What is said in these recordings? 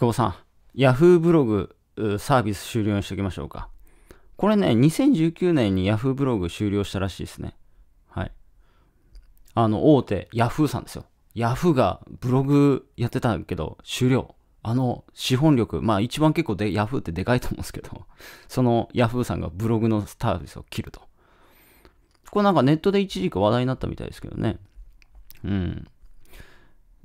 久保さん、Yahoo ブログサービス終了にしときましょうか。これね、2019年に Yahoo ブログ終了したらしいですね。はい。あの、大手 Yahoo さんですよ。Yahoo がブログやってたけど、終了。あの、資本力、まあ一番結構で Yahoo ってでかいと思うんですけど、その Yahoo さんがブログのサービスを切ると。これなんかネットで一時期話題になったみたいですけどね。うん。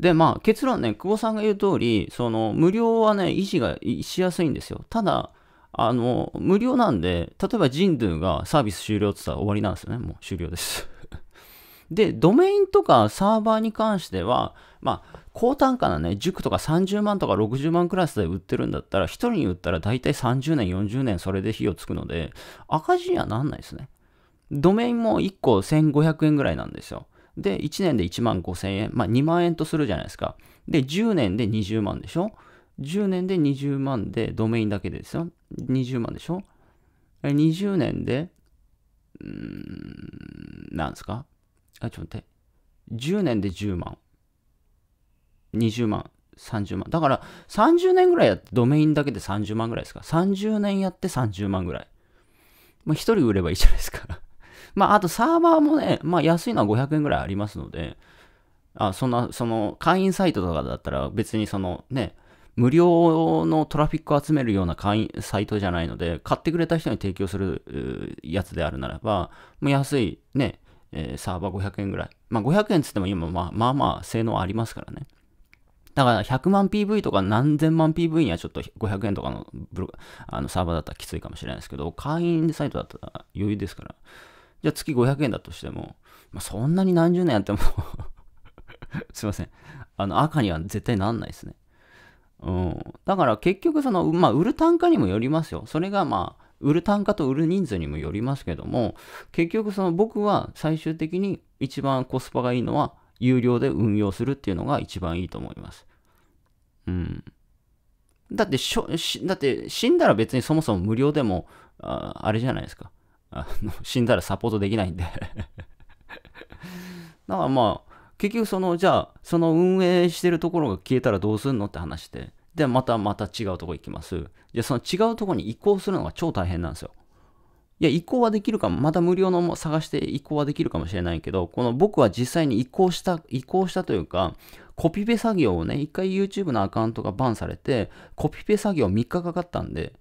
で、まあ、結論ね、久保さんが言う通り、その、無料はね、維持がしやすいんですよ。ただ、あの、無料なんで、例えばジンドゥがサービス終了って言ったら終わりなんですよね。もう終了です で、ドメインとかサーバーに関しては、まあ、高単価なね、塾とか30万とか60万クラスで売ってるんだったら、1人に売ったら大体30年、40年それで費用つくので、赤字にはなんないですね。ドメインも1個1500円ぐらいなんですよ。で、1年で1万5千円、まあ2万円とするじゃないですか。で、10年で20万でしょ ?10 年で20万で、ドメインだけでですよ。20万でしょ ?20 年で、うーん、なんですかあ、ちょっと待って。10年で10万。20万。30万。だから、30年ぐらいやって、ドメインだけで30万ぐらいですか。30年やって30万ぐらい。まあ、1人売ればいいじゃないですか。まあ、あとサーバーもね、まあ、安いのは500円ぐらいありますので、あ、そんな、その、会員サイトとかだったら別にそのね、無料のトラフィックを集めるような会員サイトじゃないので、買ってくれた人に提供するやつであるならば、もう安いね、サーバー500円ぐらい。まあ500円つっても今、まあ、まあまあ性能ありますからね。だから100万 PV とか何千万 PV にはちょっと500円とかのあのサーバーだったらきついかもしれないですけど、会員サイトだったら余裕ですから。じゃあ月500円だとしても、まあ、そんなに何十年やっても すいません。あの、赤には絶対なんないですね。うん。だから結局その、まあ、売る単価にもよりますよ。それがまあ、売る単価と売る人数にもよりますけども、結局その僕は最終的に一番コスパがいいのは、有料で運用するっていうのが一番いいと思います。うん。だってしょ、しだって死んだら別にそもそも無料でも、ああれじゃないですか。あの死んだらサポートできないんで だからまあ、結局その、じゃあ、その運営してるところが消えたらどうすんのって話しで、で、またまた違うとこ行きます。じゃその違うとこに移行するのが超大変なんですよ。いや、移行はできるかも、また無料のも探して移行はできるかもしれないけど、この僕は実際に移行した、移行したというか、コピペ作業をね、一回 YouTube のアカウントがバンされて、コピペ作業3日かかったんで、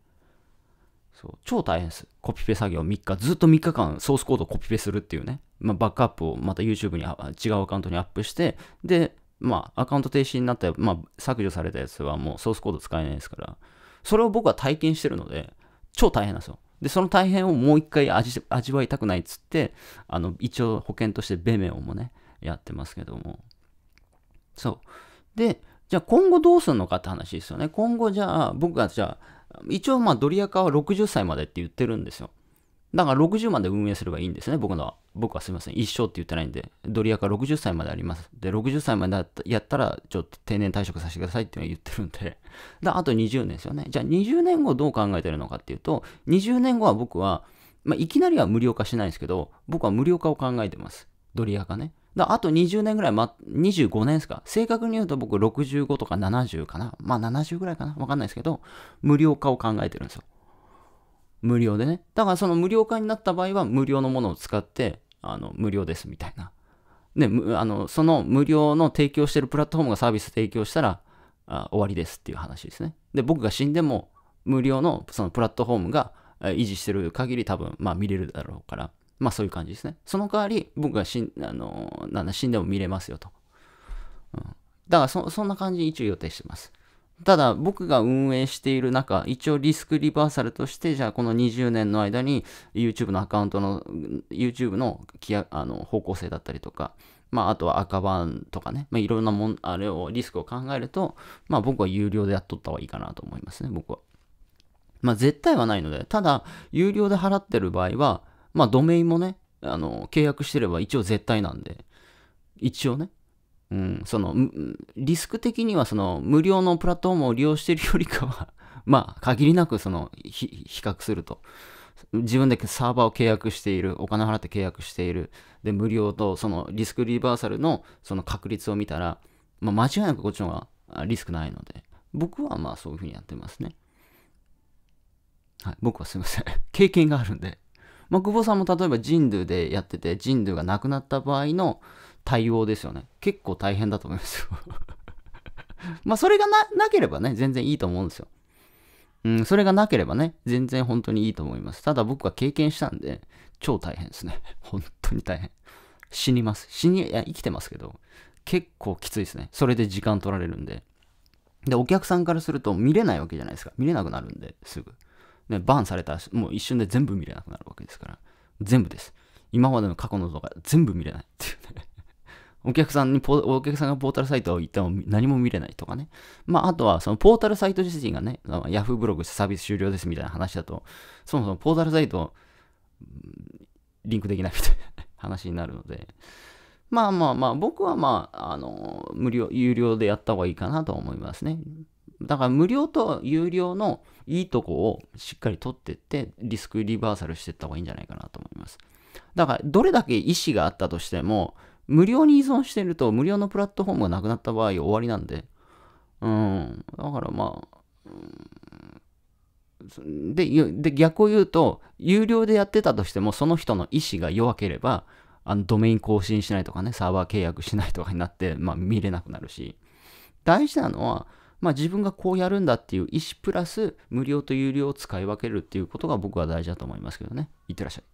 そう超大変です。コピペ作業3日、ずっと3日間ソースコードをコピペするっていうね、まあ、バックアップをまた YouTube に違うアカウントにアップして、で、まあ、アカウント停止になったまあ、削除されたやつはもうソースコード使えないですから、それを僕は体験してるので、超大変なんですよ。で、その大変をもう一回味味わいたくないっつって、あの、一応保険としてベメオもね、やってますけども。そう。で、じゃあ今後どうするのかって話ですよね。今後じゃあ、僕がじゃあ、一応まあドリアカは60歳までって言ってるんですよ。だから60まで運営すればいいんですね、僕のは。僕はすみません、一生って言ってないんで、ドリアカ60歳まであります。で、60歳までやったら、ちょっと定年退職させてくださいっていうのは言ってるんで。だあと20年ですよね。じゃあ20年後どう考えてるのかっていうと、20年後は僕は、まあ、いきなりは無料化しないんですけど、僕は無料化を考えてます。ドリアカね。だあと20年ぐらい、ま、25年ですか。正確に言うと僕65とか70かな。まあ70ぐらいかな。わかんないですけど、無料化を考えてるんですよ。無料でね。だからその無料化になった場合は無料のものを使って、あの、無料ですみたいな。で、あの、その無料の提供してるプラットフォームがサービス提供したら、あ終わりですっていう話ですね。で、僕が死んでも無料のそのプラットフォームが維持してる限り多分、まあ見れるだろうから。まあそういう感じですね。その代わり、僕が死んあのなんだ死んでも見れますよと。うん、だからそ、そんな感じに一応予定してます。ただ、僕が運営している中、一応リスクリバーサルとして、じゃあこの20年の間に YouTube のアカウントの、YouTube のあの方向性だったりとか、まあ、あとは赤版とかね、まあ、いろんなもん、あれを、リスクを考えると、まあ僕は有料でやっとった方がいいかなと思いますね、僕は。まあ絶対はないので、ただ、有料で払ってる場合は、まあ、ドメインもね、あの、契約してれば一応絶対なんで、一応ね、うん、その、リスク的にはその、無料のプラットフォームを利用してるよりかは まあ、限りなくその、比較すると。自分でサーバーを契約している、お金払って契約している、で、無料と、そのリスクリバーサルのその確率を見たら、まあ、間違いなくこっちの方がリスクないので、僕はまあそういうふうにやってますね。はい、僕はすいません。経験があるんで。まあ、久保さんも例えば人類でやってて、人類が亡くなった場合の対応ですよね。結構大変だと思いますよ まあ、それがな、なければね、全然いいと思うんですよ。うん、それがなければね、全然本当にいいと思います。ただ僕は経験したんで、超大変ですね。本当に大変。死にます。死に、いや、生きてますけど、結構きついですね。それで時間取られるんで。で、お客さんからすると見れないわけじゃないですか。見れなくなるんで、すぐ。ね、バーンされたら、もう一瞬で全部見れなくなるわけですから。全部です。今までの過去の動画全部見れないっていうね お客さんにお客さんがポータルサイトを行っても何も見れないとかね。まあ、あとは、そのポータルサイト自身がね、Yahoo ブログサービス終了ですみたいな話だと、そもそもポータルサイト、リンクできないみたいな 話になるので、まあまあまあ、僕はまあ、あの、無料、有料でやった方がいいかなと思いますね。だから無料と有料のいいとこをしっかり取ってって、リスクリバーサルしていった方がいいんじゃないかなと思います。だから、どれだけ意思があったとしても、無料に依存してると、無料のプラットフォームがなくなった場合終わりなんで、うん、だからまあ、ん、で、で逆を言うと、有料でやってたとしても、その人の意思が弱ければ、あのドメイン更新しないとかね、サーバー契約しないとかになって、まあ見れなくなるし、大事なのは、まあ、自分がこうやるんだっていう意思プラス無料と有料を使い分けるっていうことが僕は大事だと思いますけどね。いってらっしゃい。